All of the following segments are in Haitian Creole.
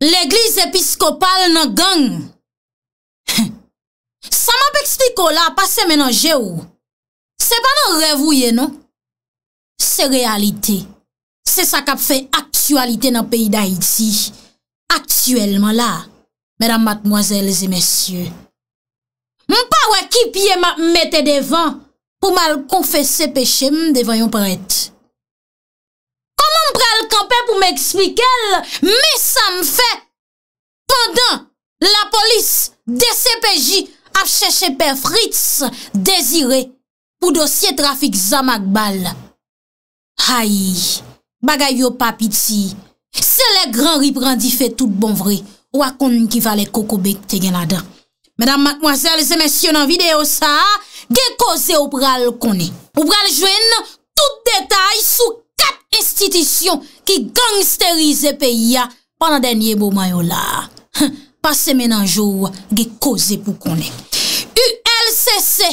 L'Eglise Episkopal nan gang. Sa ma pe ekspliko la, pa se menanje ou. Se pa nan revouye, non? Se realite. Se sa kap fe aktualite nan peyi da iti. Aktuelman la, mèran matmoazèl zi mèsyè. Mwen pa wè ki piye mète devan pou mal konfese peche m devan yon prete. Pè pou mè eksplike l, mè sa m fè, pandan la polis de CPJ ap chèche pè frits dezirè pou dosye trafik Zama Gbal. Hay, bagay yo papiti, se le gran riprandi fè tout bon vre, wakon ki valè kokobek te gen adan. Mèdam matmoazèl, se mèsyon an videyo sa, ge kose ou pral konè. Ou pral jwen, tout detay sou kat institisyon ki gangsterize pe ya panan denye bo man yo la. Pas se menan jou, ge koze pou konen. ULCC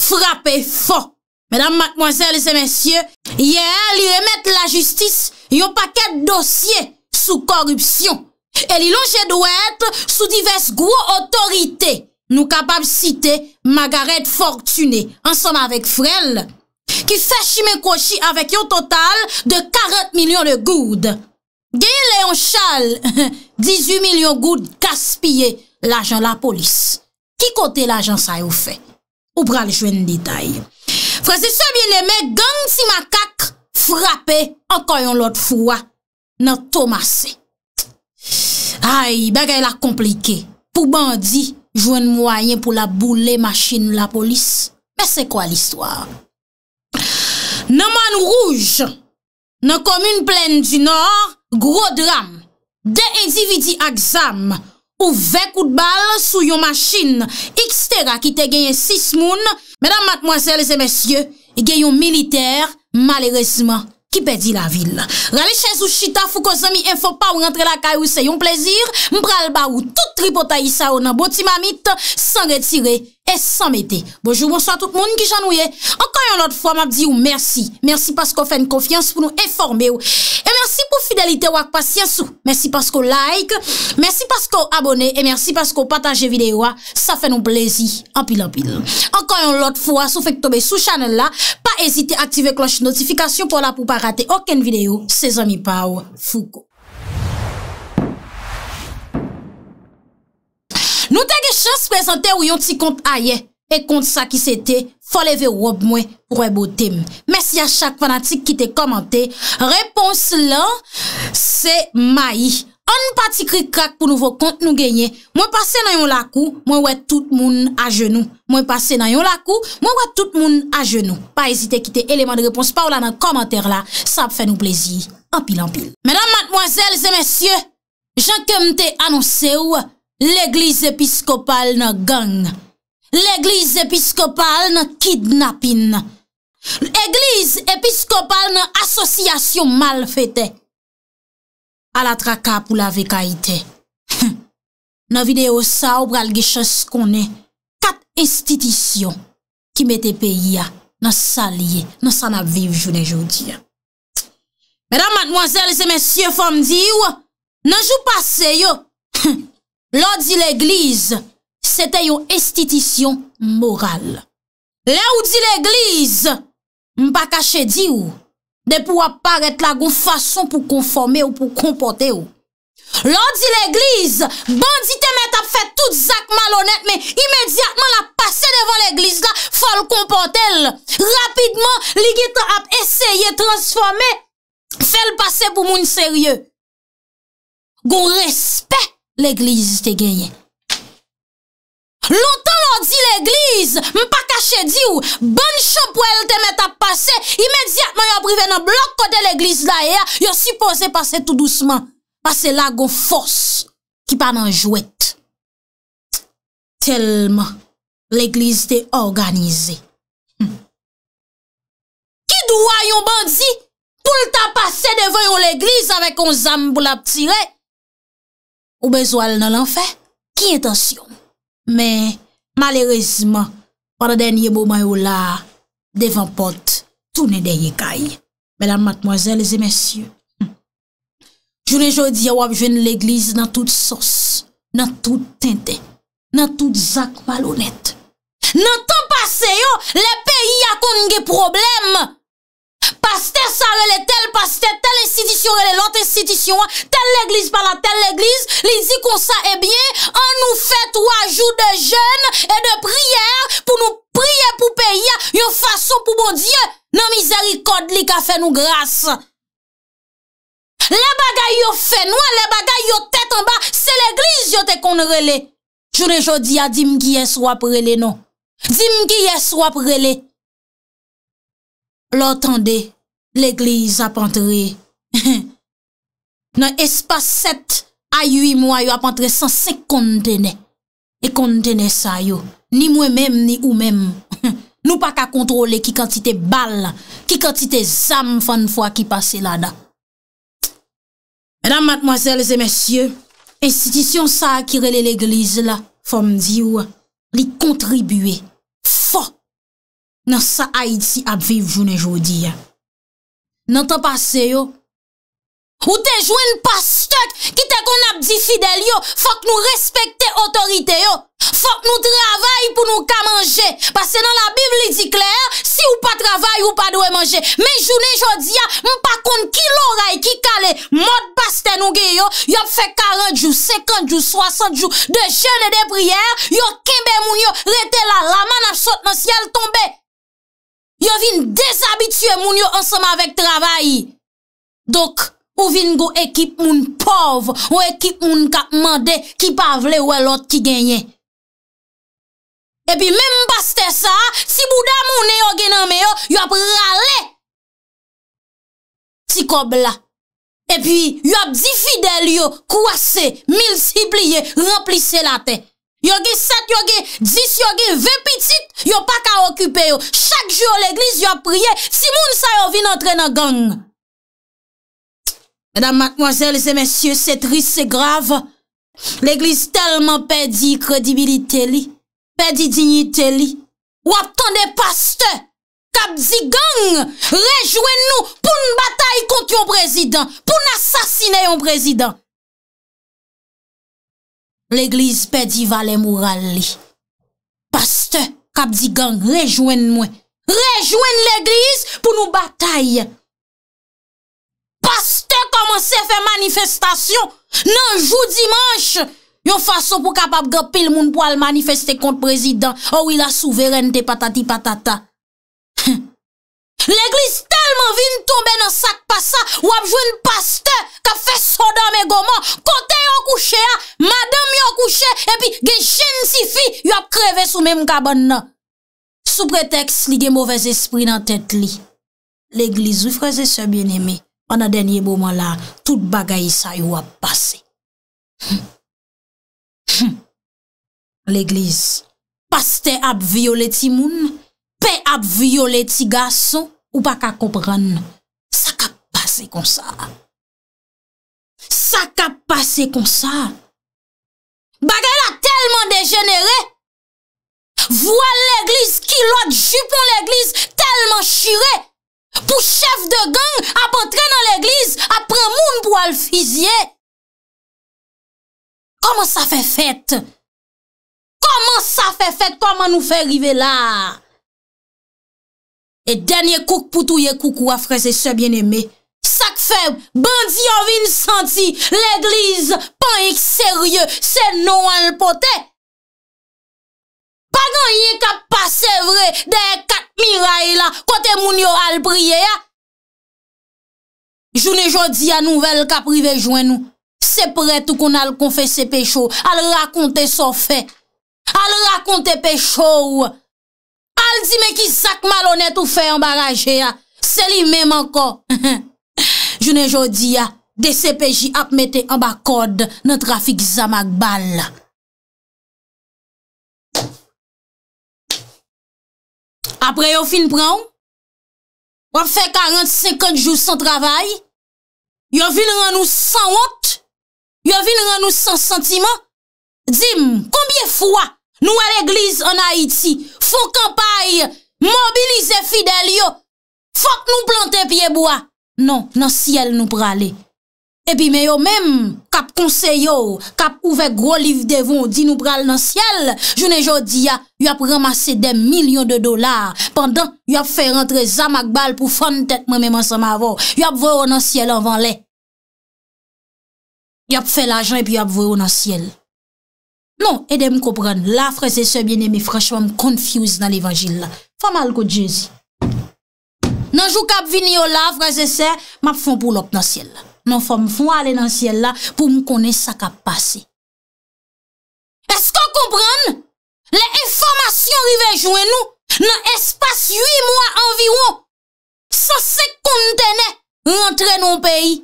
frape fò. Mèdame, mèdame, mèdame, mèdame, mèdame, mèdame, mèdame, mèdame, yè, li remet la justice yon paket dosye sou korupsyon. E li lonje dwèp sou divers gwo otorite nou kapab site Magaret Fortuné. An son avèk frel. Ki fèchi men kouchi avèk yon total de 40 milyon le goud. Gè yon chal, 18 milyon goud kaspiye l'ajan la polis. Ki kote l'ajan sa yon fè? Ou pral jwen detay? Fransi, se bi lè mè gang si makak frape anko yon lot fwa nan tomase. Ay, bè gè la komplike. Pou bandi jwen mwayen pou la boule machin la polis. Mè se kwa l'histoire? nan manou rouge, nan komoun plèn di nor, gro dram, de individi akzam, ou vek ou d'bal sou yon machin, x tera ki te genyen 6 moun, menam matmoazèl e zemesye, genyon militer, malérezman, ki pedi la vil. Rale chèz ou chita fou kozè mi enfo pa ou rentre la kay ou se yon plezir, mbral ba ou tout tripotayisa ou nan boti mamit, san retire. E sa mette, bonjou, bonso a tout moun ki janouye, ankan yon lot fwa ma di ou mersi, mersi paskou fè n konfians pou nou eforme ou, e mersi pou fidelite ou ak pasyens ou, mersi paskou like, mersi paskou abone, e mersi paskou pataje videyo a, sa fè nou plezi, apil apil. Ankan yon lot fwa, sou fèk tobe sou chanel la, pa ezite aktive kloche notifikasyon pou la pou pa rate oken videyo, se zami pa ou, fuko. Nou te ge chans prezante ou yon ti kont aye. E kont sa ki se te, fo leve wop mwen pou wè botem. Mèsi a chak fanatik ki te komante. Repons la, se mayi. An pa ti krikrak pou nouvo kont nou genye. Mwen pase nan yon lakou, mwen wè tout moun a genou. Mwen pase nan yon lakou, mwen wè tout moun a genou. Pa ezite ki te eleman de repons pa ou la nan komante la. Sa ap fè nou plezi. Ampil, ampil. Mènam matmwazèl, zè mèsyè, jankèm te anonsè wè. L'Eglise Episkopal nan gang. L'Eglise Episkopal nan kidnapping. L'Eglise Episkopal nan asosyasyon mal fete. Al atraka pou la veka ite. Nan videyo sa ou pral ge ches konen. Kat institisyon ki mette peyi ya nan salye. Nan sa nan vive jounen joudi ya. Mèdam madmoazèl, zè mèsyè fòm di yo. Nan jou pase yo. Lò di l'Eglise, se te yo estitisyon moral. Lè ou di l'Eglise, m pa kache di ou, de pou ap paret la goun fason pou konforme ou pou kompote ou. Lò di l'Eglise, bandite met ap fet tout zak malonet, me imediatman ap pase devan l'Eglise la, fol kompote el. Rapidman, li git ap eseye transforme, fè l'pase pou moun serye. Goun respet, l'Eglise te genyen. Lontan lor di l'Eglise, mpa kache di ou, ban chan pou el te met ap pase, imediatman yo prive nan blok kode l'Eglise la ea, yo sipose pase tout douceman, pase la gon fos, ki pa nan jouet. Telman, l'Eglise te organize. Hmm. Ki dwa yon bandi, pou l'ta pase devyo l'Eglise avèk yon zanm bou la ptire? Ou bezwal nan lan fe, ki etasyon. Men, malerezman, wada denye bo mayou la, devan pot, toune denye kay. Menan matmozèl, lese mensyon. Jounen jodi ya wap jwen l'egliz nan tout sos, nan tout tenten, nan tout zak malonet. Nan ton pase yo, le peyi ya kon nge probleme. Pastè sa rele tel, pastè tel insidisyon rele, lòt insidisyon, tel l'egliz pala, tel l'egliz, li zi kon sa ebyen, an nou fè tou ajou de jèn e de priyèr pou nou priyè pou peyè, yon fason pou bon Diyè, nan mizeri kod li ka fè nou gras. Le bagay yo fè nou, le bagay yo tèt an ba, se l'egliz yo te kon rele. Joun e jodi a dim giyes wap rele nou, dim giyes wap rele. Lò tande, l'Eglise apantre, nan espas set a yu yi mwa yu apantre san se kondene, e kondene sa yo, ni mwen mem ni ou mem, nou pa ka kontrole ki kantite bal, ki kantite zam fan fwa ki pase la da. Edan matmoazelze mesye, institisyon sa akirele l'Eglise la, fom di ou, li kontribue, nan sa Haiti ap viv jounen joudi ya, nan ta pase yo, ou te jwen pastek, kite kon ap di fidel yo, fok nou respekte otorite yo, fok nou travay pou nou ka manje, pase nan la Bibli di kler, si ou pa travay ou pa dwe manje, men jounen joudi ya, mpa kont ki lora e ki kale, mod pasten ou ge yo, yo ap fe 40 jou, 50 jou, 60 jou, de jounen de priyer, yo kembe moun yo, rete la laman ap sot nan siel tombe, Yo vin dezabitye moun yo ansema vek travayi. Dok, ou vin go ekip moun pov, ou ekip moun ka mande, ki pavle ou elot ki genye. Epi, menm baste sa, si bouda moun yo genanme yo, yo ap rale. Ti kob la. Epi, yo ap zi fidel yo, kouase, milsi pliye, remplise la tey. Yogi 7, yogi 10, yogi 20 pitit, yon pa ka okupe yo. Chak jyo l'eglis yon priye, si moun sa yon vin antre nan gang. Edam, mademoiselles et messieurs, setris, se grave. L'eglis telman pedi kredibilite li, pedi dignite li. Wap tan de paste, kap di gang. Rejouen nou pou n'bataille kont yon prezident, pou n'assasine yon prezident. L'Eglise pè di valè moral li. Paste, kap di gang, rejwen mwen. Rejwen l'Eglise pou nou batay. Paste, koman se fè manifestation nan jou dimanche. Yon fason pou kap ap gè pil moun pou al manifeste kont prezident. Ou oh, il a souveren de patati patata. L'eglis telman vin tombe nan sak pasa, wap jwen paste, ka fes so dan me goma, kote yon kouche ya, madem yon kouche, epi gen jen si fi, yon kreve sou men mkabon nan. Sou preteks li gen mouvez espri nan tèt li, l'eglis wifreze se bien eme, an adenye bouman la, tout bagay sa yon wap base. L'eglis paste ap viole timoun, pe ap vyo leti gason ou pa ka kompran. Sa ka pase kon sa. Sa ka pase kon sa. Bagay la telman dejenere. Vwa l'eglis ki lot ju pon l'eglis telman shire. Pou chef de gang ap entre nan l'eglis, ap pran moun pou al fizye. Koman sa fe fet? Koman sa fe fet? Koman nou fe rive la? E denye kouk pou touye kouk ou a freze se bien eme, sak feb, bandi yo vin santi, l'eglize, pan yik serye, se nou an l'pote. Pagan yik a pase vre de kat miray la, kote moun yo al priye ya. Joun e jodi an nouvel ka prive jwen nou, se pret ou kon al konfese pe chou, al rakonte son fe, al rakonte pe chou ou. Al di men ki sak malonet ou fe yon baraje ya Se li men man ko Jounen jodi ya ah, DCPJ ap mette yon ba kod Nan trafik zamak bal Apre yo fin pran Wap fe 40-50 jou san travay Yo vil ran nou san hont Yo vil ran nou san sentiman Dim, kombye fwa Nou al eglise an Haiti Ou an Haiti Fok kampaye, mobilize fidel yo. Fok nou plante pieboa. Non, nan siel nou prale. Epi me yo mem, kap konseyo, kap ouvek gro liv devon, di nou prale nan siel. Jounen jodi ya, yo ap ramase de milyon de dolar. Pendan, yo ap fe rentre zamak bal pou fon tet mwen mèman sa mavo. Yo ap vwe ou nan siel avan le. Yo ap fe la jen epi yo ap vwe ou nan siel. Non, edè m koupran, la freze se bine mi freshman m konfuse nan evanjil la. Fama l kou djezi. Nan jou kap vini yo la freze se, map fon pou lop nan siel la. Nan fom fwa le nan siel la pou m konen sa kap pase. Esk an koupran? Le informasyon rivejouen nou, nan espas 8 mwa anviwou. Sa se kondene rentre nou peyi.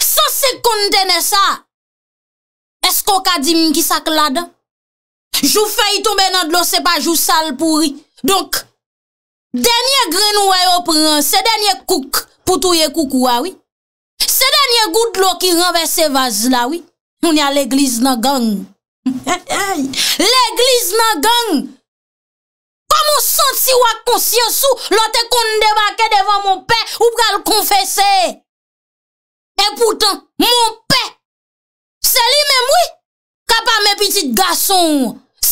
Sa se kondene sa. Esko kadim ki sak lada? Jou fey tombe nan dlo, se pa jou salpouri. Donk, denye gren ou e opren, se denye kouk pou touye kouk ou awi. Se denye gout lo ki renve se vaz lawi. Moun ya l'egliz nan gang. L'egliz nan gang. Koman son si wak konsyensou, lote kon debake devan moun pe ou pral konfese. E poutan, moun pe. Se li men mwi kapame piti gason,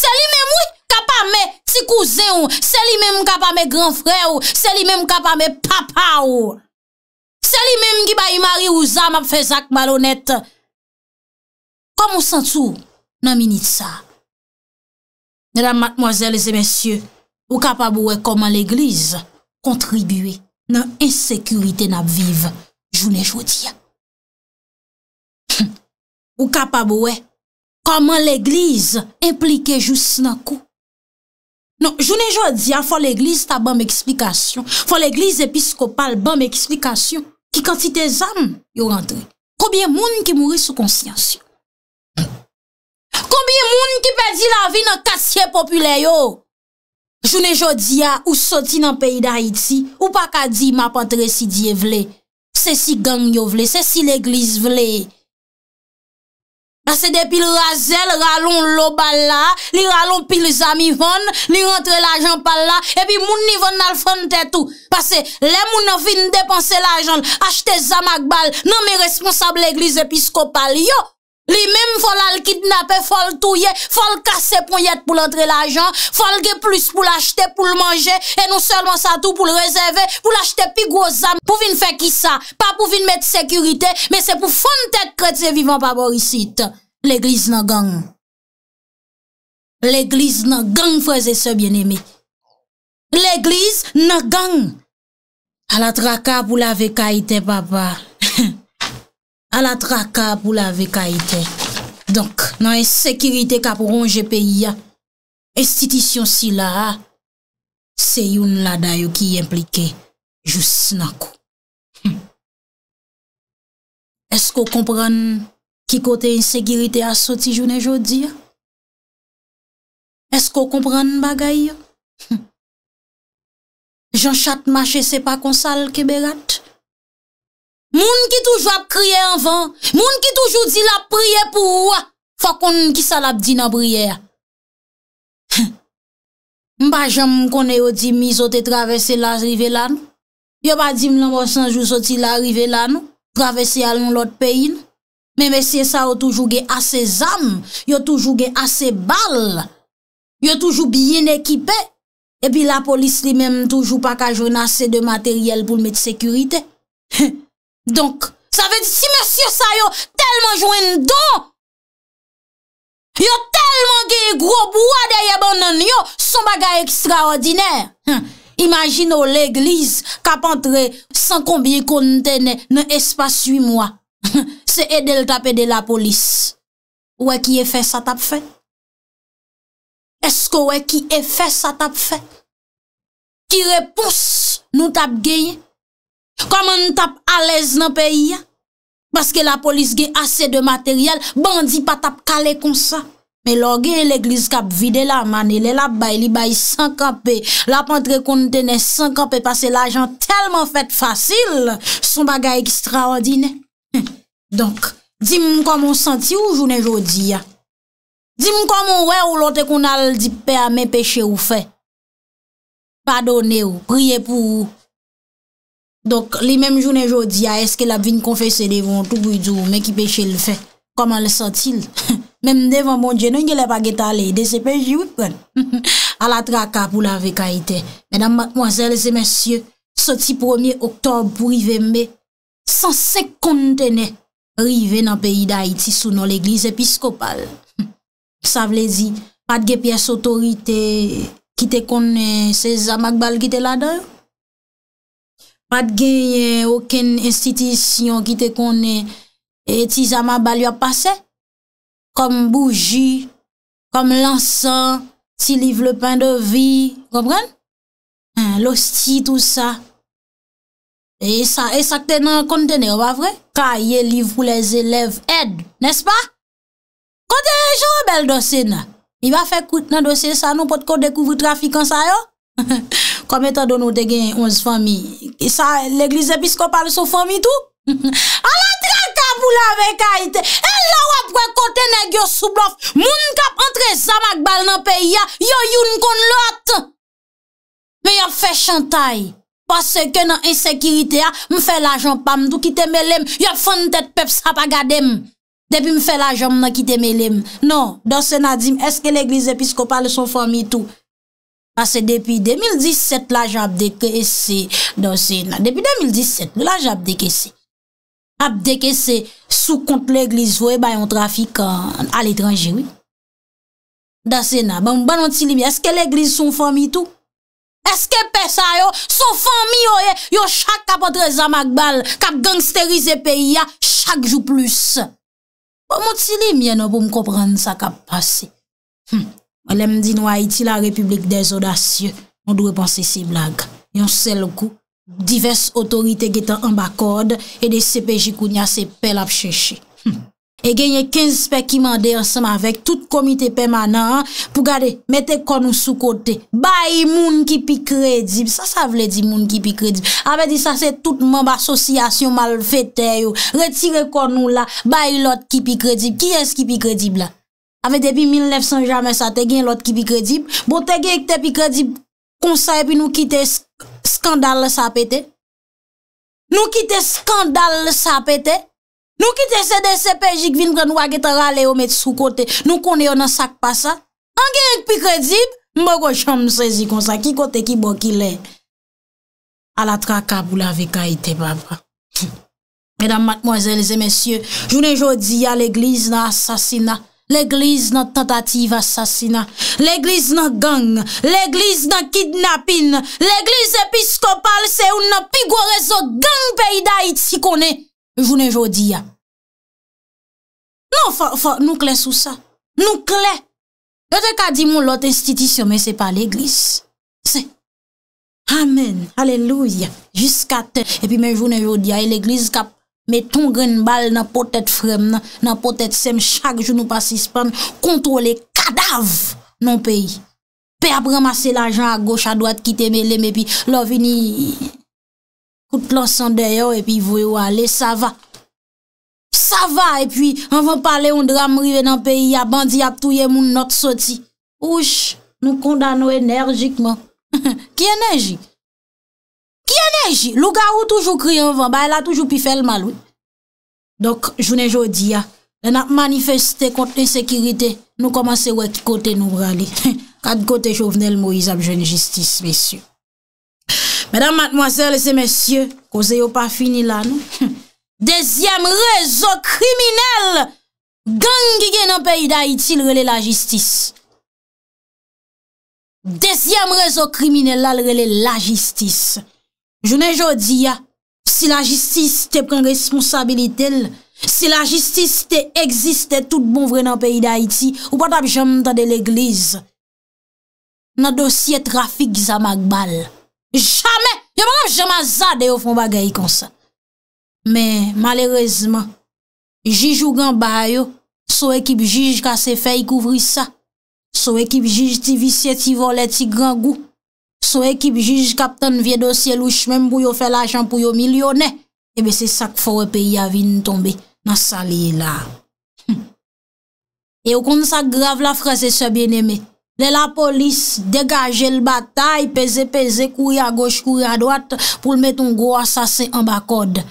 se li men mwi kapame ti kouzen, se li men mwi kapame gran fre ou, se li men mwi kapame papa ou, se li men mwi ki bayi mari ou zan map fezak malonet. Koman san tou nan minit sa? Nè la matmoazèlèzè men syè, ou kapabouèkoman l'egliz, kontribüè nan insekürite nap viv, jounè jwoti ya. Ou kapab wè? Koman l'Eglise implike jous nan kou? Non, jounen jòdia, fò l'Eglise ta ban m'eksplikasyon. Fò l'Eglise episkopal ban m'eksplikasyon. Ki kantite zan yo rentre. Koubyen moun ki mouri sou konsyansyon? Koubyen moun ki pedi la vi nan kasyen popule yo? Jounen jòdia, ou soti nan peyi da Haiti, ou pa ka di ma patre si diye vle, se si gang yo vle, se si l'Eglise vle, Mase de pil razel, ralon lo bal la, li ralon pil zami von, li rentre la jan pal la, e pi moun ni von al fante tou. Pase, le moun nan fin depanse la jan, achte zamak bal, nan me responsable eglise pis kopal. Li mèm fòl al kidnapè, fòl touye, fòl kase pou yet pou l'entre l'ajan, fòl ge plus pou l'achete, pou l'manje, e nou sèlman sa tou pou l'reseve, pou l'achete pi gwo zam, pou vin fè ki sa, pa pou vin mète sekurite, mè se pou fòn tèk kredse vivan pa borisite. L'Eglise nan gang. L'Eglise nan gang fòze se bien eme. L'Eglise nan gang. A la traka pou la veka ite papa. al atra ka pou la ve ka ite. Donk, nan en sekirite ka pou ronge peyi ya, estitisyon si la ha, se yon lada yo ki implike, jous nan ko. Esko kompran ki kote en sekirite a soti jounen jodi ya? Esko kompran bagay ya? Jan chat mache se pa konsal ke berat? Moun ki toujou ap kriye anvan, moun ki toujou di la priye pou wak, fwa kon ki salap di nan priye a. Hè. Mba jèm konè yo di mi zote travese la rive la nou, yo ba di mla mwosan jou zote la rive la nou, travese alon lot peyi nou. Mè mè siye sa yo toujou ge ase zam, yo toujou ge ase bal, yo toujou biyen ekipe, epi la polis li mèm toujou pakajoun ase de materyel pou mèd sekurite. Hè. Donk, sa ve di si monsir sa yo telman jwen do, yo telman geye grobouwa deye bonnen yo, son bagay ekstraordinèr. Imagino l'eglise kap entre san konbye kontene nan espas 8 mwa. Se edel tapede la polis. Ou e ki e fe sa tap fe? Esko ou e ki e fe sa tap fe? Ki repons nou tap geye? Koman tap alez nan peyi ya? Baske la polis ge ase de materyal, bandi pa tap kale kon sa. Me loge, l'ekliz kap vide la man, ele la bay li bay sankanpe. La pantre kontene sankanpe, pase la jan telman fet fasil, son bagay ekstraordinè. Donk, di mou koman senti ou jounen jodi ya? Di mou koman we ou lote kon al dipe a men peche ou fe? Padone ou, priye pou ou? Donk li mem jounen joun di a eske la bvin konfese devon Toubou yi djou men ki peche l fe Koman bon le sotil Mem devon moun jenon nye le pa geta le De se peche yi wip pen A la traka pou la veka ite Medan makmwazel zemensye Soti promye oktob pou rive mbe San se kontene Rive nan peyi da iti sou nan l'eglise episkopal Sa vle di Patge piye sotorite Ki te kone se zamakbal ki te lade Mwen Pat gen yon ouken institisyon ki te konen eti zama baliwa pase. Kom bougi, kom lansan, ti liv le pain de vi, komren? Losti tout sa. E sa, e sa kten nan kontene wavre? Kaya liv pou les elev ed, nespa? Konten jen wabel dosen nan. Mi wafen kout nan dosen sa nou pot kon dekouvri trafi konsayon? Kwa metan do nou te gen 11 fami. Sa, l'Eglise Episkopale sou fami tou? A la trakabou la vek a ite. El la wap wakote negyo sou blof. Moun kap entre samak bal nan peyi ya. Yo youn kon lot. Me yap fe chantay. Pase ke nan esekirite ya. Mfe la janpam. Dou kite me lem. Yap fante pep sa pagadem. Depi mfe la janm nan kite me lem. Non, dosen a di m. Eske l'Eglise Episkopale sou fami tou? Ase depi 2017 la j ap deke ese, dan se na, depi 2017 la j ap deke ese, ap deke ese sou kont l'Eglise, vwe bayon trafik an al etranjiri. Dan se na, ban ban an ti li mi, eske l'Eglise sou fomi tou? Eske pesa yo, sou fomi yo ye, eh? yo chak kapotre zamak bal, kap gangsterize peyi ya, chak jou plus. Ban an ti li mi eno non, pou m koprande sa kap pase. Hmm. Mwen lèm di nou a iti la Republik des Odasye, mwen dwe panse si blag. Yon sel kou, divers otorite getan an ba kode, e de CPJ kou nya se pel ap chèche. Hm. E genye 15 pek imande ansam avèk, tout komite pèmanan, pou gade, mette konou sou kote, bayi moun ki pi kredib, sa sa vle di moun ki pi kredib. Awe di sa se tout moun ba asosiyasyon mal fète yo, retire konou la, bayi lot ki pi kredib. Ki es ki pi kredib la? avè depi 1900 jamè sa te gen lòt ki pikredib, bo te gen ek te pikredib, konsay epi nou kite skandal sa apete, nou kite skandal sa apete, nou kite sèdè sèpèjik vin prè nou agè te ralè yo met sou kote, nou konè yo nan sakpa sa, an gen ek pikredib, mbò kò chanm nou sezi konsa, ki kote ki bokilè, alatra kabou la veka ite babwa. Mèdam matmòzèl zè mèsyè, jounè jò di ya l'egliz nan asasina, L'Eglise nan tentative asasina, l'Eglise nan gang, l'Eglise nan kidnapping, l'Eglise episkopal se ou nan pigore zo gang peyida it si kone, jounen jodi ya. Nou fò, fò, nou kle sou sa, nou kle. Yo te ka di moun lot institisyon men se pa l'Eglise, se. Amen, aleluya, jiska ten. E pi men jounen jodi ya, e l'Eglise kap. Meton gren bal nan potet frem nan, nan potet sem chak jounou pa sispan kontrole kadav nan peyi. Pe ap ramase la jan a goch a doat kite mele me pi lo vini koute lansan deyo e pi vwe ou ale sa va. Sa va e pi anvan pale yon dram rive nan peyi ya bandi ap touye moun not soti. Oush, nou kondano enerjikman. Ki enerjik? Yoneji, louga ou toujou kriyonvan, ba el a toujou pi fel malou. Dok, jounen jodi ya, den ap manifeste konten sekirite, nou komanse wèk kote nou rali. Kat kote chou vnel mou izab joun justice, mesyou. Medan matmwasele se mesyou, kose yo pa fini la nou. Dezyem rezo kriminel, gangi gen an peyi da iti lrele la justice. Dezyem rezo kriminel la lrele la justice. Jounen jodi ya, si la jistis te pren responsabilitel, si la jistis te eksiste tout bon vre nan peyi da iti, ou patap jem nan ta de l'eglize, nan dosye trafik zama kbal. Jamen! Yaman ap jema zade yo fon bagay kon sa. Men, malerezman, jijou gan bayo, sou ekip jijou ka se fey kouvri sa, sou ekip jijou ti visye ti vole ti gran gou, Sou ekip jiji kapten vye dosye louch Mem pou yo fe l'ajan pou yo milyone Ebe se sak fowe peyi avine tombe Nasali la E ou kon sa grav la frase se bieneme Le la polis degaje l batay Peze peze kouye a goche kouye a doate Pou l met un gro asase en bakode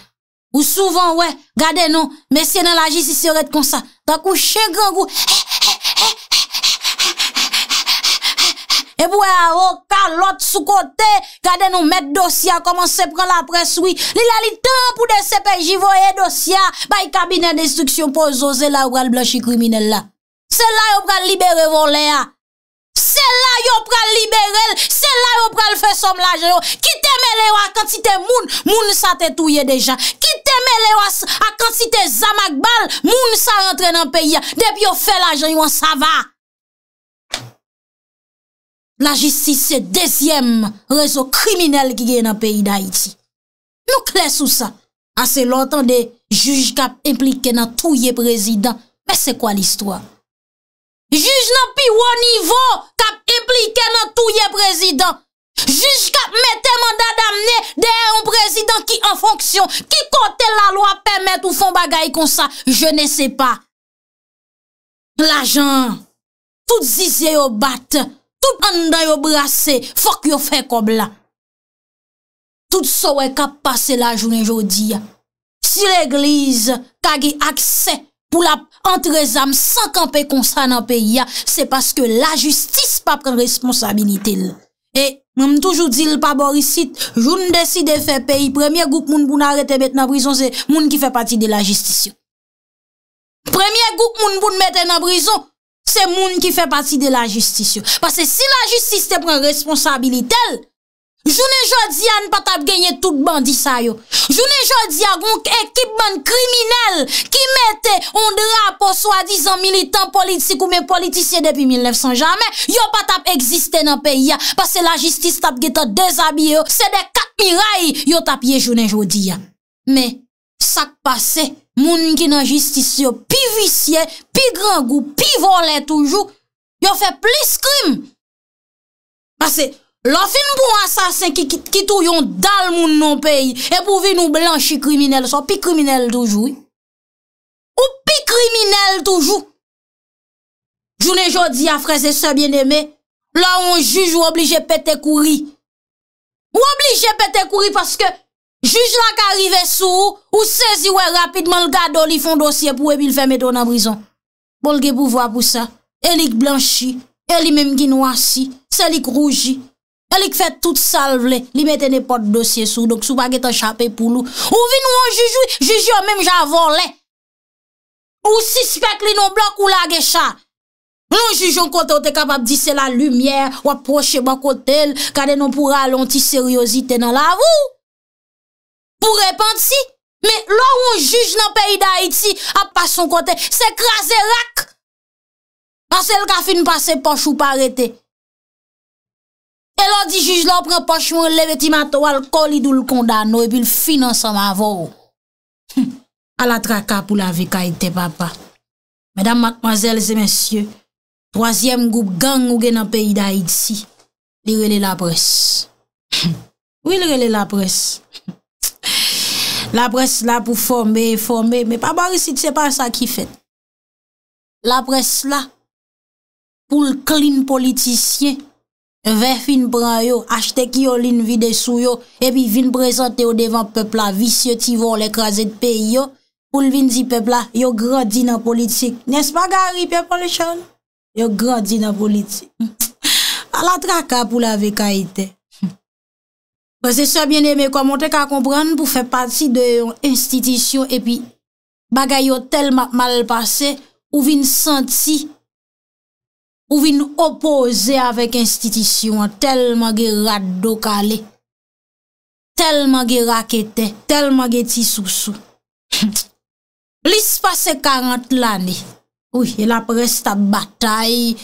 Ou souvan we gade non Mesye nan la jisi se ret kon sa Tak ou che grangou He eh, he E pou e a ro ka lot sou kote, kade nou met dosya, koman se pran la pres wik. Li la li tan pou de se pe jivo e dosya, bay kabine destriksyon pou zoze la ou pral blanshi kriminella. Se la yo pral libere volè a. Se la yo pral libere l, se la yo pral fè som la jè yo. Ki te me le wakant si te moun, moun sa te touye dejan. Ki te me le wakant si te zamak bal, moun sa rentren an pe yon. Depi yo fè la jè yon, sa va a. La jistise se dezyem rezo kriminel ki gen nan peyi da iti. Nou kles ou sa. Ase lontan de juj kap implike nan touye prezident. Mè se kwa l'istwa? Juj nan pi wou nivou kap implike nan touye prezident. Juj kap mette mandat damne de yon prezident ki an fonksyon. Ki kote la lwa pemet ou fon bagay kon sa. Je ne se pa. La jan, tout zize yo batte. Tout an dan yo brase, fok yo fe kob la. Tout sou e kap pase la joun en joudi ya. Si l'eglize kage akse pou la antre zam, sankan pe konsan an pe ya, se paske la justis pa pren responsabilite la. E, mwen toujou di l'paborisit, joun deside fe peyi, premye goup moun pou narete bet nan brison, se moun ki fe pati de la justisyon. Premye goup moun pou narete bet nan brison, Se moun ki fe pati de la justis yo. Pase si la justis te pren responsabilitel, jounen jodi an pa tap genye tout bandisa yo. Jounen jodi an, goun ekip band kriminel ki mette on drapo swa dizan militan politik ou men politisye depi 1900 jamen, yo pa tap egziste nan peyi ya. Pase la justis tap genye te dezabye yo. Se de kat mi ray, yo tap ye jounen jodi ya. Men, sak pase. Moun ki nan jistisyon, pi vysyen, pi grangou, pi volen toujou, yo fe plis krim. Pase, la fin pou ansasen ki tou yon dal moun nan peyi, e pou vi nou blanchi kriminele, so, pi kriminele toujou. Ou pi kriminele toujou. Jounen joun di a freze se bieneme, la ou juj ou oblije pete kouri. Ou oblije pete kouri, paske, Juj la ka rive sou, ou sezi wè rapidman l gado li fon dosye pou e bil fè mè ton a brison. Bol ge pou vwa pou sa, elik blanchi, elik mèm ginoasi, selik rougi, elik fè tout sal vle, li mètene pot dosye sou, donk sou pa gete achapè pou lou. Ou vi nou an jujou, jujou mèm javon le, ou si spek li nou blok ou la gecha. Nou jujou kote ou te kapap di se la lumiè, wap proche bakote l, kade nou pou ralonti seriosite nan la vou. Pou repante si, me lor ou juge nan peyi da Haiti ap pa son kote, se kraser rak. Ansel ka fin pase poche ou pa arete. E lor di juge lor pren poche moun, leve ti mato al kolid ou l kondano epi l finanse an avor. A la traka pou la ve kaite papa. Medan matmazel zemensye, toazyem goup gang ou gen nan peyi da Haiti, li rele la pres. Ou li rele la pres? La pres bon la pou fombe, fombe, me pa bari si te pa sa ki fet. La pres la pou l'klin politisye, ve fin pran yo, achte ki yo lin vide sou yo, e pi vin prezante yo devan pepla, visye ti vou l'ekraze de peyo, pou l'vin di pepla, yo gran dinan politik. Nespa gari, piya polisyon? Yo gran dinan politik. A la traka pou la ve kaite. Po se se biene me komonte ka kompran pou fe pati de yon institisyon epi bagay yo telman malpase ou vin senti ou vin opose avek institisyon telman ge rad do kale. Telman ge rakete, telman ge tisousou. Li se pase 40 lane, ou la presta batayi.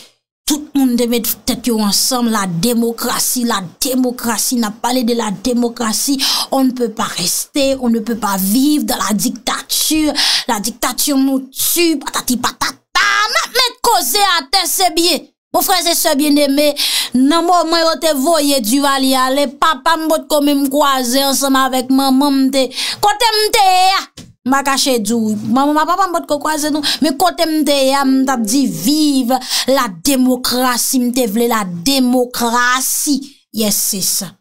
Tout moun de met tet yo ansam la demokrasi, la demokrasi, na pale de la demokrasi. On ne peut pas rester, on ne peut pas vivre dans la diktature, la diktature nous tue. Mwen kose a ten se bie, mwen fwese se bie ne me, nan mwen mwen ote voye du vali ale, papa mbot kome mkwaze ansam avek mwen mte, kote mte e a. Ma kache djou. Ma papa mbot koko aze nou. Me kote mte ya, mta di vive la demokrasi. Mte vle la demokrasi. Yes, se sa.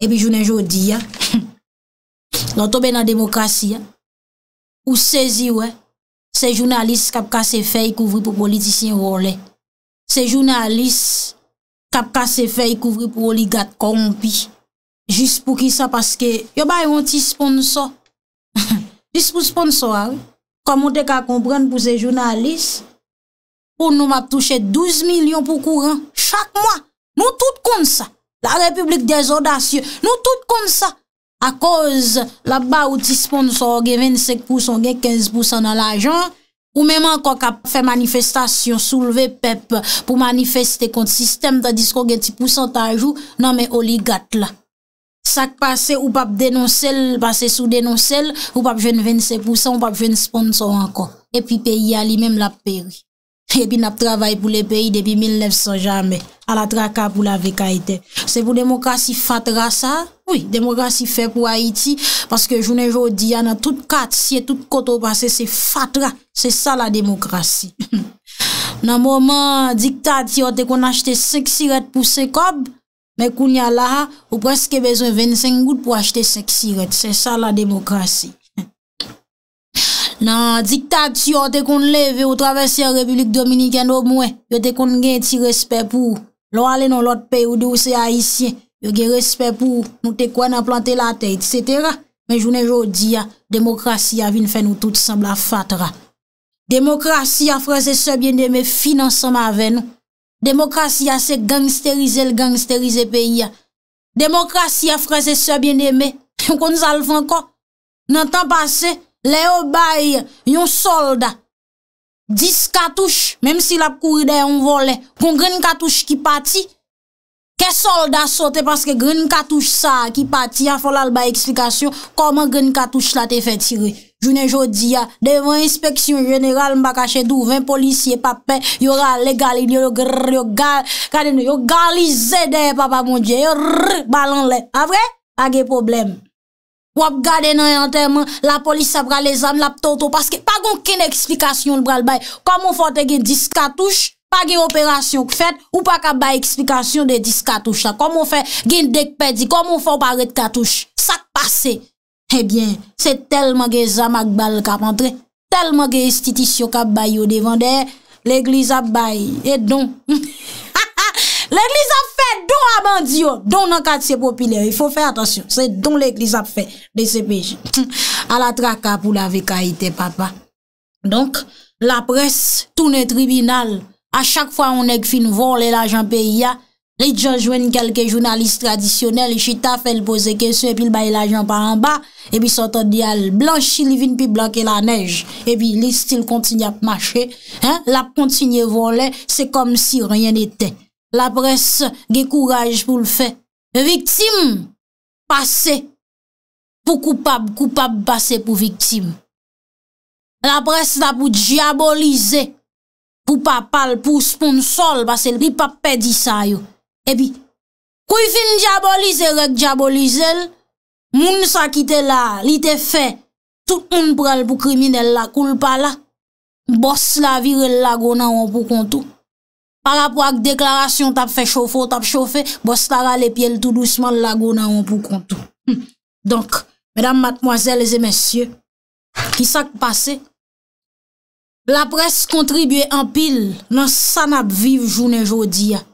E pi jounen jodi ya. Non tobe nan demokrasi ya. Ou sezi we. Se jounalist kapka se fey kouvri pou politisyen wole. Se jounalist kapka se fey kouvri pou oligat korompi. Jis pou ki sa. Yo ba yon ti sponsor. Disponsor, komon ah te ka kompren pou se jounalist, pou nou ma touche 12 milyon pou kouran chak mwa. Nou tout kon sa. La republik desodasyon, nou tout kon sa. A koz la ba ou disponsor gen 25% gen 15% nan la jan, ou menman kon ka fe manifestasyon souleve pep pou manifeste kont sistem ta disko gen 10% a jou, nan men oligat la. Sak pase ou pap denonsel, pase sou denonsel, ou pap jwen ven sepousan, ou pap jwen sponsor ankon. Epi peyi alimem la peri. Epi nap travay pou le peyi depi 1900 jamen. A la traka pou la vekaite. Se pou demokrasi fatra sa, oui, demokrasi fe pou Haiti, paske jounen jo diya nan tout kat, siye tout koto pase, se fatra. Se sa la demokrasi. Nan mouman diktat, siyo te kon achte seksiret pou se kob, Men koun ya la, ou preske bezon 25 gout pou achte seksiret. Se sa la demokrasi. Nan, diktat, si yo te kon leve ou travesye republik dominiken ou mwen, yo te kon gen ti respet pou ou. Lo ale non lot pe ou de ou se a isye, yo gen respet pou ou, nou te kwen a plante la tey, etc. Men jounen joudi ya, demokrasi avin fen ou tout sembla fatra. Demokrasi afre se sebyen de me finanse ma ven nou. Demokrasi a se gangsterize l'gangsterize peyi a. Demokrasi a freze se bieneme. Konzal fanko. Nantan pase, leyo bay yon solda. Dis katouche, mem si la pou kouride yon volen, kon gren katouche ki pati, ke solda sote paske gren katouche sa ki pati, a folal bay eksplikasyon koman gren katouche la te fe tire. Jounen jodi ya, devan inspeksyon jeneral mba kache dou, vwen polisye pape, yora legali, yor gal, yor galize de, papa moun diye, yor balan le. A vre? A ge problem. Wap gade nan yon termen, la polisya bra le zam, la ptoto, paske pa gon ken eksplikasyon l bral bay. Koman fote gen disk katouche, pa gen operasyon k fete, ou pa ka bay eksplikasyon de disk katouche. Koman fote gen dek pedi, koman fote parit katouche, sak pase. Ebyen, eh se telman ge zamak bal kap antre, telman ge estiti syo kap bay yo devande, l'eglis ap bay, e don. L'eglis ap fe don a bandyo, don nan kat se popilye, efo fe atasyon, se don l'eglis ap fe, de se pej. A la traka pou la veka ite papa. Donk, la pres toune tribinal, a chak fwa on ek fin vol e la janpe ya, Li djanjwen kelke jounalist tradisyonel, li chita fel pose keswe, pil baye la jan pa anba, e pi sotan di al blanchi li vin, pi blanke la nej, e pi listi l kontinye ap mache, la kontinye volen, se kom si reyen ete. La pres ge kouraj pou l fe. Viktim, pase, pou koupab, koupab pase pou viktim. La pres la pou diabolize, pou pa pal pou spoun sol, pase li pa pedisa yo. E pi, kou y fin diabolize, rek diabolize l, moun sa ki te la, li te fe, tout moun pral pou krimine l la, koul pala, bos la vire l lago nan an pou kontou. Par apwa ak deklarasyon tap fe chofo, tap chofe, bos la ra le piel tout douceman l lago nan an pou kontou. Hm, Donk, medan matmoazelze mensyo, ki sak pase, la pres kontribye an pil nan san ap vive jounen jodi ya.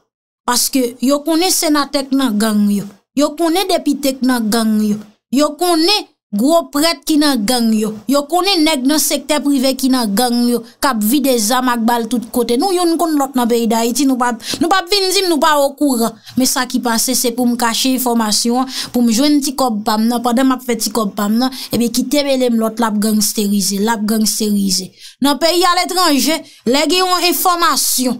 Paske yo kone senatek nan gangyo, yo kone depitek nan gangyo, yo kone gro pret ki nan gangyo, yo kone neg nan sekte prive ki nan gangyo, kap vi de zam ak bal tout kote. Nou yon kon lot nan peyi da iti, nou pap vin zim nou pa okouran. Me sa ki pase se pou m kache informasyon, pou m jwen ti kobb pab nan, pa dem ap fe ti kobb pab nan, ebe ki teme lem lot lap gangsterize, lap gangsterize. Nan peyi al etranje, lege yon informasyon,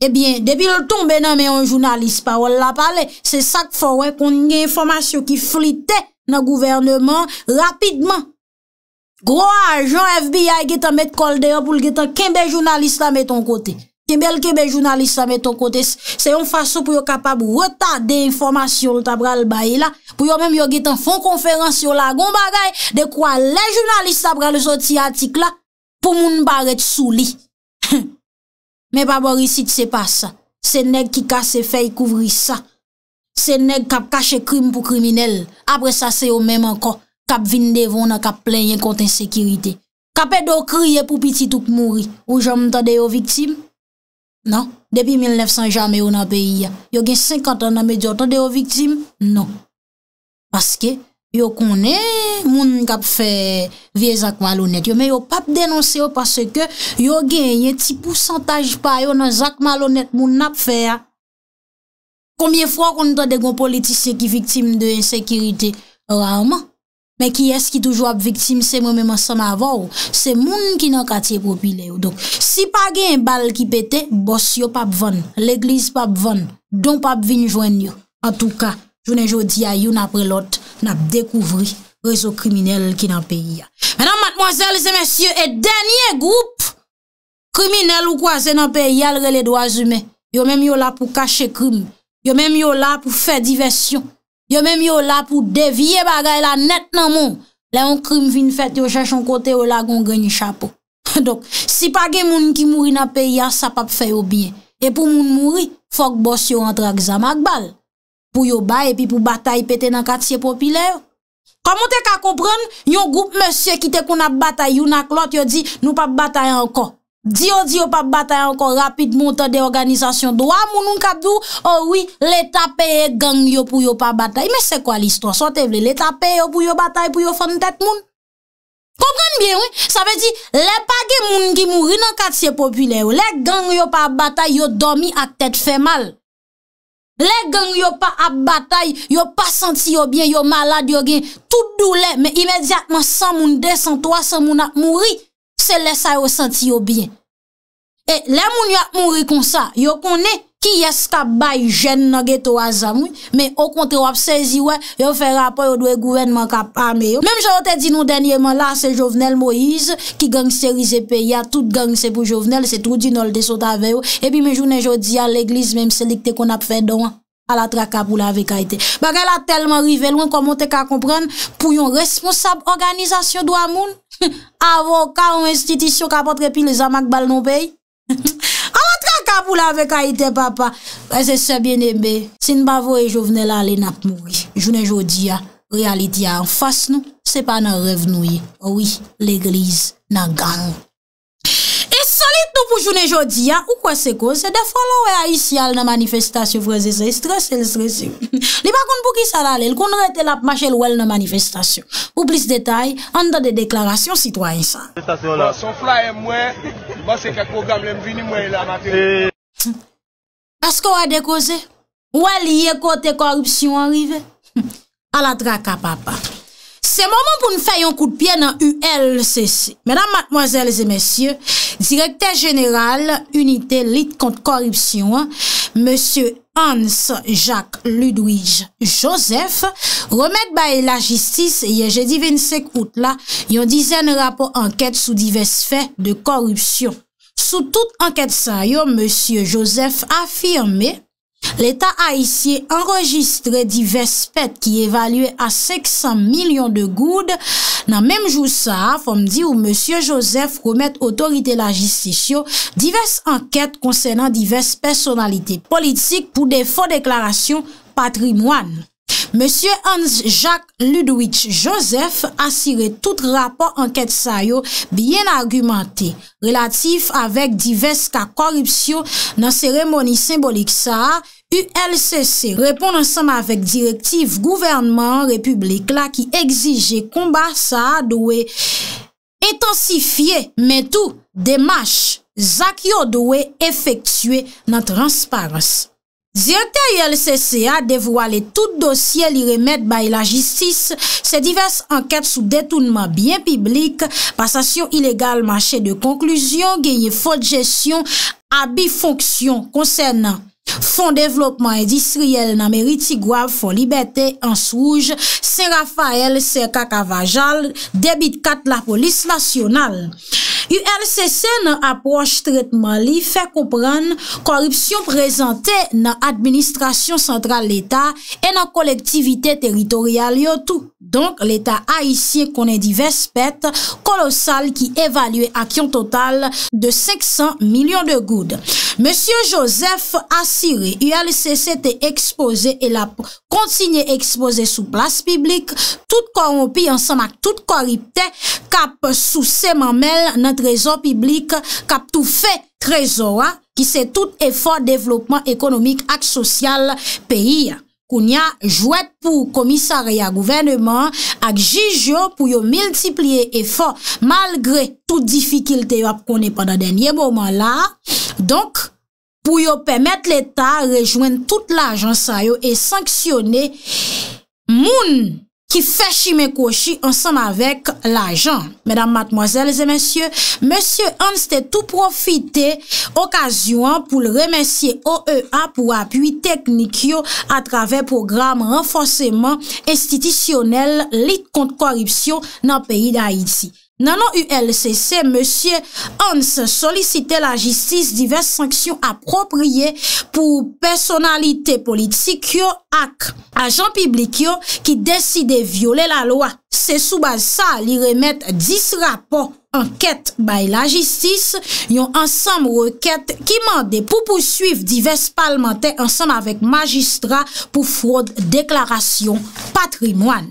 Ebyen, eh depil ton benan non, men yon jounalist pa wol la pale, se sak fawen kon yon informasyon ki flite nan gouvernement rapidman. Gro ajan FBI getan met kol deyon pou getan kembe jounalist la meton kote. Kembel kembe jounalist la meton kote, se yon fasyon pou yo kapab wotade informasyon nou tabral bayi la, pou yo menm yo getan fon konferansyon la, gon bagay de kwa le jounalist tabral sou ti atik la, pou moun baret sou li. Mè pa borisit se pa sa. Se neg ki kase fey kouvri sa. Se neg kap kache krim pou kriminel. Apre sa se yo mèm ankon. Kap vinde vona, kap plen yon konten sekirite. Kap e do kriye pou piti touk mouri. Ou jom tade yo viktime? Nan? Depi 1900 jamè ou nan peyi ya. Yo gen 50 an nan me diyo tade yo viktime? Nan. Paske? Yo konen moun kap fe vie Zak Malonet Yo men yo pap denanse yo Pase ke yo genye ti pou santaj pa Yo nan Zak Malonet moun nap fe Komye fwa konen ta degon politise Ki viktim de insekirite Ra ouman Men ki es ki toujou ap viktim Se mou mèman san avou Se moun ki nan katye popile yo Si pa genye bal ki pete Bos yo pap ven L'eglise pap ven Don pap vin joen yo A tou ka Jounen jodi a yon apre lot, nap dekouvri rezo kriminel ki nan peyi ya. Menan matmoazel, se mesye, e denye group kriminel ou kwa se nan peyi ya lre le dwa zume. Yo menm yo la pou kache krim, yo menm yo la pou fe diversyon, yo menm yo la pou devye bagay la net nan mon. Le yon krim vin fete, yo chèchon kote yo la gong ganyi chapo. Dok, si pa gen moun ki mouri nan peyi ya, sa pa pou fe yo bien. E pou moun mouri, fok bòs yo antre ak zamak bal. Pou yo baye pi pou bataye pete nan katsye popyler. Kamo te ka kompran, yon goup monsye ki te kon ap bataye yon ak lot yo di nou pa bataye anko. Di yo di yo pa bataye anko, rapid moun te de organizasyon. Do a moun nou ka dou, oh oui, le tapeye gang yo pou yo pa bataye. Me se kwa listo, son te vle, le tapeye yo pou yo bataye pou yo fon tet moun. Kompran bien ou, sa ve di, le page moun ki mouri nan katsye popyler. Le gang yo pa bataye yo domi ak tet fe mal. Le gen yon pa ap batay, yon pa senti yon bien, yon malad, yon gen tout dou le, men imediatman 100 moun de, 100 moun ak mouri, se le sa yon senti yon bien. E le moun yon ak mouri kon sa, yon kon ne. Ki yesta bay jen nage to a zanmou, men o kontre wap sezi wè, yo fè rapò yo dwe gouvenman kap ame yo. Mem jote di nou denye man la, se Jovenel Moïse, ki gangse rize pe, ya tout gangse pou Jovenel, se tout di nol de sot ave yo, epi men jounen jodi a l'eglise, men mse likte kon ap fè don, ala tra kap ou la ave kaite. Bak el a telman rive loun, komon te ka kompran, pou yon responsab organizasyon do amoun, avokan ou institisyon kapot repi le zamak bal non pey, pou la vek a ite papa. Prese se bien ebe, sin bavo e jovene la le nap moui. Jounen jodi ya, reality ya, an fas nou, se pa nan revenou ye. Ouwi, l'eglise nan gang. E solit nou pou jounen jodi ya, ou kwa se kon, se defa lou e a isi al nan manifestasyon prese se. Stresse, stresse. Li bakoun pou ki sa la le, kon rete la p machel ou el nan manifestasyon. Ou plis detay, an da de deklarasyon sitwany sa. Son fly em wey. Mwen se kakou gamle m vini mwen la. E. Asko wade koze? Wali ye kote korupsyon wane? A la tra ka papa. Se moun moun pou nou fè yon kout piè nan ULCC. Mèdam matmoazèles et mèsyè, Direkter Général Unité Lite Contre Corruption, M. Hans-Jacques Ludwig Joseph, remèd ba e la jistis, ye jè divin se kout la, yon dizèn rapo anket sou divers fè de korupsyon. Sou tout anket sa yo, M. Joseph afirmey, L'Etat a isye enregistre divers pet ki evalue a 500 milyon de goud nan menm jou sa, fom di ou M. Joseph remet autorite la justitio divers anket konsenant divers personalite politik pou defo deklarasyon patrimouan. Mons. Hans-Jacques Ludwitch-Joseph asire tout rapport enquête sa yo bien argumenté relatif avèk divers ka korupsyon nan seremoni symbolik sa ULCC. Repon ansam avèk direktif gouvernement republik la ki egzije komba sa doè etansifiye men tou demache zak yo doè efektue nan transparans. Zirte yel CCA devwa le tout dosye li remet bay la jistis, se divers anket sou detounman byen piblik, pasasyon ilegal manche de konklusyon, genye fote jesyon, abi fonksyon konsen nan. Fon devlopman edis riyel nan meri tigwav fon libetè ansouj, se rafa el se kaka vajal, debit kat la polis lasyonal. ULCC nan aproche tretman li fè kompran korupsyon prezante nan administrasyon sentral l'Etat e nan kolektivite teritorial yo tou. Donk l'Etat a isye konen di vespet kolosal ki evalue akyon total de 500 milyon de goud. Monsie Joseph Asire, ULCC te ekspose e la kontsigne ekspose sou plas piblik, trezor piblik kap tou fe trezora ah, ki se tout efor devlopman ekonomik ak sosyal peyi. Ah. Koun ya jwet pou komisariya gouverneman ak jijyo pou yo multiplie efor malgre tout difikilte yo ap konen padan denye mouman la. Donk pou yo pemet l'Etat rejwen tout l'ajans ayo e sanksyone moun ki fèchi mè kouchi ansan avèk l'ajan. Mèdam matmozèl, zè mèsyè, mèsyè Anstè tou profite okasyon pou l remèsyè OEA pou apuy teknikyo a travè program renforsèman institisyonel lit kont koripsyon nan peyi d'Haïti. Nanon ULCC, Mons sollicite la jistis divers sanksyon aproprye pou personalite politik yo ak ajan piblik yo ki deside viole la loa. se soubaz sa li remet dis rapor anket bay la jistis, yon ansam reket ki mande pou pousuiv divers parlementè ansam avek magistra pou fraude deklarasyon patrimwan.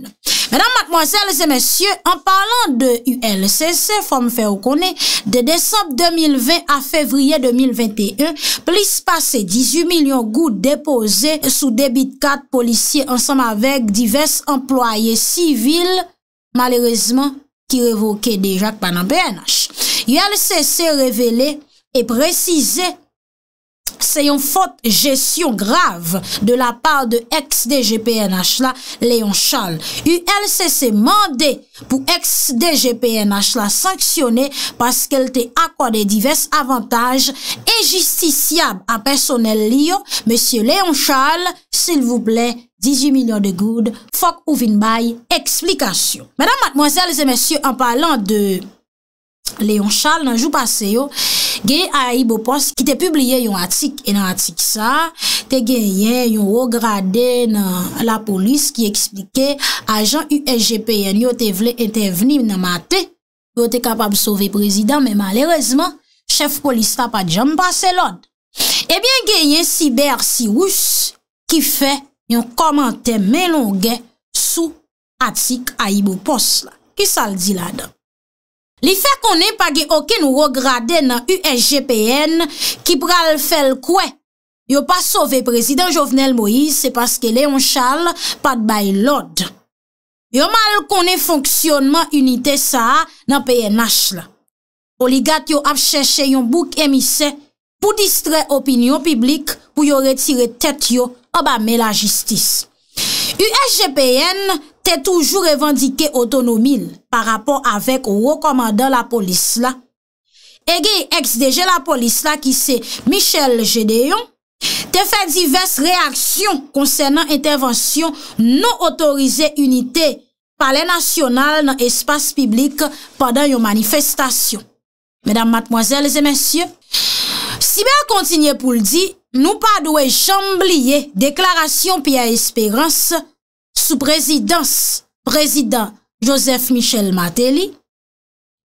Mèdam, mèkmoazèl, zè mèsyè, anpalan de ULCC fòm fè ou konè, de désemp 2020 a fèvriè 2021, plis pase 18 milyon gout dépose sou debite kat policie ansam avek divers employè sivil malerezman ki revoke deja k panan PNH. U LCC revele e precize se yon fote jesyon grave de la par de ex-DG PNH la, Léon Charles. U LCC mande pou ex-DG PNH la sanksyone paske el te akwa de divers avantaj e jistisyab apersonel liyo, M. Léon Charles, sil voupley, 18 milyon de goud, fok ou vinbay, eksplikasyon. Mèdam matmòzèl, lese mèsyè, an palan de Léon Charles, nan jou pase yo, genye A.I. Bopost, ki te publie yon atik, en an atik sa, te genye yon rogradè nan la polis, ki eksplike, ajan U.S.G.P. yon yo te vle interveni nan matè, yo te kapab souve prezident, men malèrezman, chef polis ta pa djam pasè lòd. Ebyen eh genye si ber si wous, ki fè yon komante melonge sou atik a i bou pos la. Ki sa l di la da? Li fe konen page oke nou rograde nan USGPN ki pral fel kwe. Yo pa sove prezident Jovenel Moïse se paske Leon Charles pat bay lode. Yo mal konen fonksyonman unitè sa nan PNH la. O ligat yo ap chèche yon bouk emise pou distre opinyon piblik pou yo retire tèt yo konen. ba me la jistis. U SGPN te toujou revandike otonomil par rapport avek ou rekomandant la polis la. Ege ex-DG la polis la ki se Michel Gedeon te fe divers reaksyon konsenant intervensyon nou otorize unité pale nasyonal nan espas piblik pandan yon manifestasyon. Medan matmozèl lezè mensyè. Si ben kontinye pou l'di, Nou pa dwe chanm liye deklarasyon piya esperans sou prezidans prezidant Joseph Michel Mateli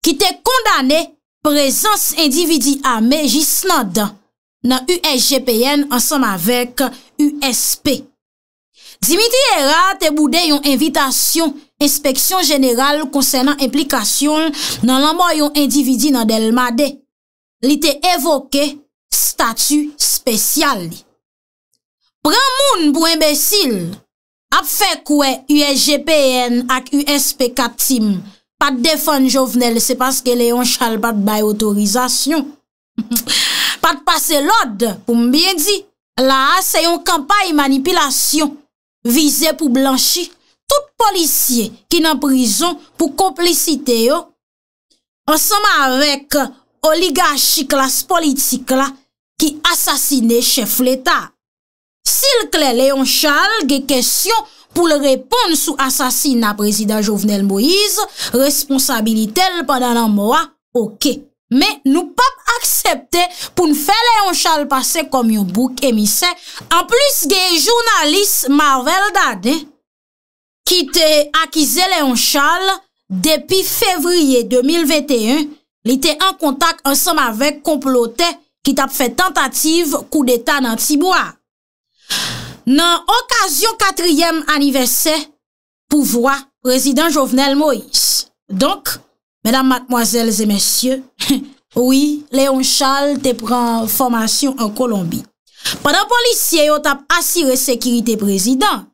ki te kondane prezans individi ame jisnada nan USGPN ansam avek USP. Dimitri Herat te bude yon invitasyon inspeksyon general konsenan implikasyon nan laman yon individi nan Delmade li te evoke Statu spesyal li. Pren moun pou imbesil, ap fek ou e UGPN ak USPK tim, pat defon jovenel se paske le yon chal pat bay otorizasyon. Pat pase lod pou mbyen di, la se yon kampay manipilasyon, vize pou blanchi, tout polisye ki nan prizon pou komplicite yo. Ansama avek oligarchi klas politik la, ki asasine chef l'Etat. Sil kle Leon Charles, ge kestyon pou l'reponde sou asasine na prezident Jovenel Moïse, responsabilite l'padanan moa, okey. Me nou pap aksepte pou nfe Leon Charles pase kom yon bouk emise. An plus, ge jounalis Marvel dade ki te akize Leon Charles depi fevriye 2021, li te an kontak ansam avek komplote ki tap fè tentative kou d'Etat nan Tiboua. Nan okasyon katriyem anivesè, pou vwa, prezident Jovenel Moïse. Donk, mèdam matmwazèl zè mèsyè, oui, Léon Charles te pran formasyon an Kolombi. Padan polisye yo tap asire sekirite prezident,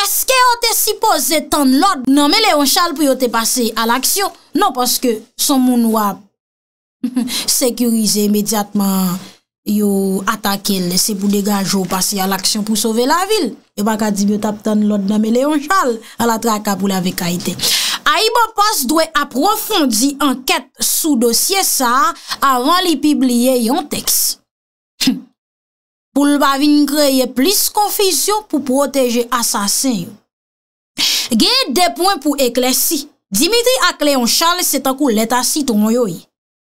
eske yo te sipo zè tan lòd? Nan, men Léon Charles pou yo te pase al aksyon, nan paske son moun wap, Sekurize imediatman yo atake lese pou de granjou Pasi al aksyon pou sove la vil E baka di myot ap tan lode name Leon Charles A la traka pou la vekaiten A i bopas dwe aprofondi anket sou dosye sa Avan li pibliye yon teks Poul bavine kreye plis konfisyon pou proteje asasen yo Genye depon pou eklesi Dimitri ak Leon Charles se tankou letasi ton yoy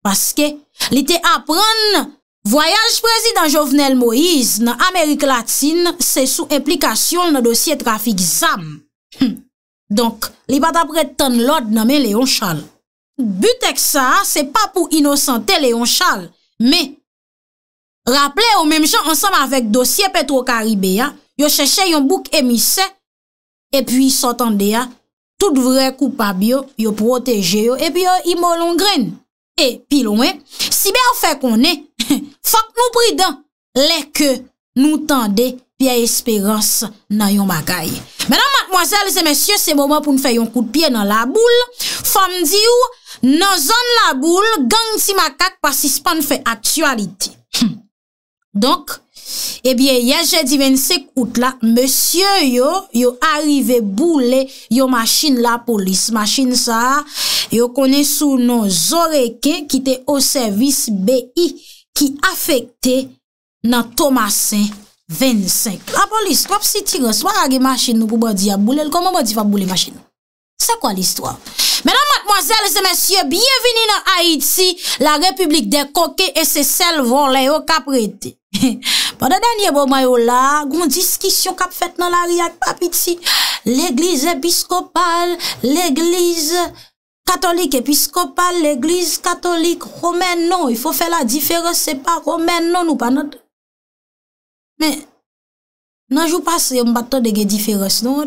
Paske li te apren voyaj prezidan Jovenel Moïse nan Amerik Latine se sou implikasyon nan dosye trafik zam. Hm. Donk, li bat apre ton lod nanme Leon Charles. Butek sa, se pa pou inosante Leon Charles. Me, raple ou menm chan ansam avèk dosye Petro Karibè ya, yo chèche yon bouk emise, epi sotande ya, tout vre koupa biyo, yo proteje yo, epi yo imolongreni. E pilon e, si be ou fe kon e, fok nou pridan le ke nou tande piye esperans nan yon makay. Menan matmoazel, se mensyo, se mouman pou nou fe yon kout piye nan la boule, fam di ou, nan zon la boule, gang ti makak pa si span fe aksualite. Donk, ebyen ya je di 25 out la, monsye yo, yo arrive boule yo masin la polis. Masin sa, yo kone sou nou Zoreke ki te o servis BI ki afekte nan Thomasin 25. La polis, wap si tiros, wak agi masin nou koubo di ya boule, l komo bo di fa boule masin nou? Sa kwa l'histoire? Mè nan matmoazèl, se mè sye, biye vini nan Haïti, la republik de koke e se sel von lè yo kap rete. Pwede denye bo mayo la, goun diskisyon kap fèt nan la riyak papiti. L'eglise episkopal, l'eglise katolik episkopal, l'eglise katolik romèn non, ifo fè la diferense pa romèn non ou pa nan de. Mè... Nanjou pa se yon baton de ge diferos non,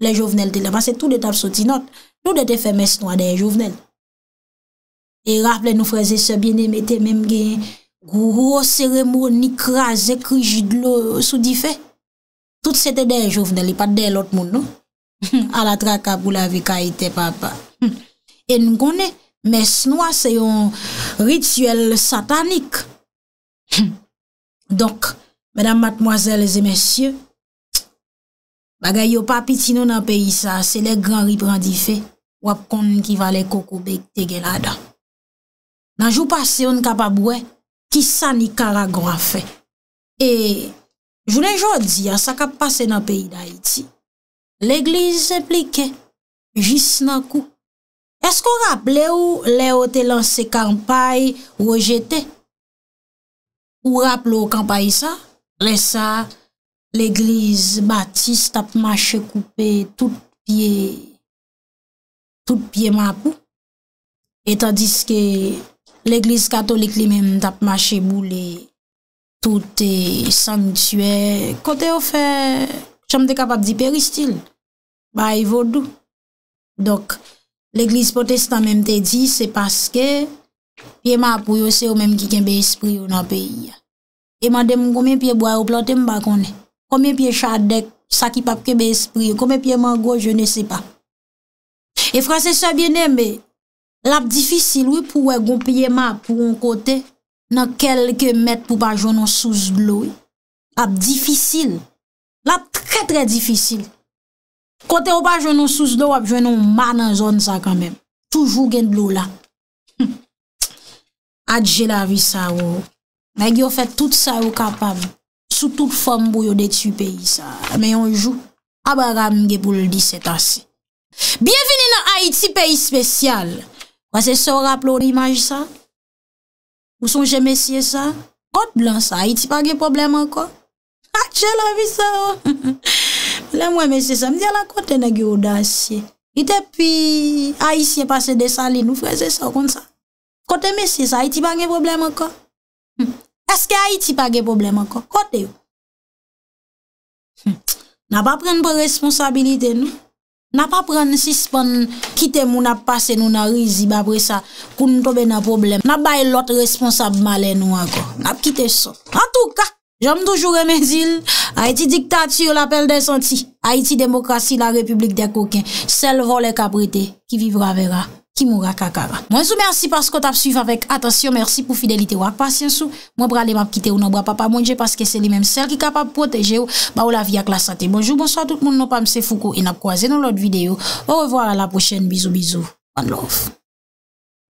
le jovenel te la, pa se tout de tap soti not, tout de te fe mesnwa de jovenel. E rap le nou freze se bine, mette menm ge, gwo seremoni kras, ekri jidlo sou di fe. Tout se te de jovenel, e pat de lot moun nou, ala tra ka pou la vi ka ite papa. E nou konen, mesnwa se yon rituel satanik. Dok, Madame, mademoiselles et messieurs, bagay yo papi ti nou nan peyi sa, se le gran riprandi fe, wap kon ki vale kokobek te gen la dan. Nan jou pase yon kapabwe, ki sa ni kara gran fe. E, jounen jodi, asa kap pase nan peyi da iti, l'eglise se plike, jis nan kou. Esko rap le ou le o te lance kampay, ou o jete? Ou rap le ou kampay sa? Lè sa, l'Eglise Baptiste tap mache koupe tout piye mapou. Etan diske l'Eglise Katolik li men tap mache bou le tout e sentuè. Kote ou fe, chanm te kapap di peristil, ba y e vodou. Dok, l'Eglise Potestan men te di, se paske piye mapou yo se ou men ki kenbe espri yo nan peyi ya. Eman dem gomem pie boye ou plante mba konen. Komem pie chadek, saki papke be espri, komem pie mango, je ne se pa. E franse sa bienen be, lap difisil we pou we gompeye ma pou on kote nan kelke met pou pa jounon souz lo we. Lap difisil. Lap tre tre difisil. Kote ou pa jounon souz lo we ap jounon man an zon sa kanmen. Toujou gen dlo la. Adje la vi sa ou. Mè yon fè tout sa ou kapam, sou tout fòm pou yon detu peyi sa. Mè yon jou, abara mge pou l'di seta se. Bienveni nan Haiti, peyi spesyal. Wase se ou rapple ou rimaj sa? Ou son jè mesye sa? Kote blan sa, Haiti pa gen problem anko? A, jè la vi sa ou. Oh. Mè mwen mesye sa, mè di ala kote nè gen odasye. Ite pi, Haitien pase de sali nou freze sa ou kont sa. Kote mesye sa, Haiti pa gen problem anko? Eske Haiti pa ge problem anko? Kote yo? Hmm. Na pa pren pre responsabilite nou? Na pa pren sispan kite mou na pase nou na rizi ba pre sa koun tobe na problem. Na bay lot responsable male nou anko. Na kite son. En touka, jom toujou remezil Haiti diktature, la pelle de senti. Haiti demokrasi, la republik de kokin. Sel vole kaprite, ki vivra vera. Ki mou akakara. Mwen sou mersi paskot ap suiv avèk. Atasyon mersi pou fidelite wak pasyansou. Mwen brale map kite ou nan bral pa pa mounje. Paske se li menm ser ki kapab proteje ou. Ba ou la vi ak la sate. Bonjou. Bonsoit tout moun. Non pa mse foukou. E nap kwaze nou lot videyo. Ou revoar. A la pochen. Bizou bizou. An lof.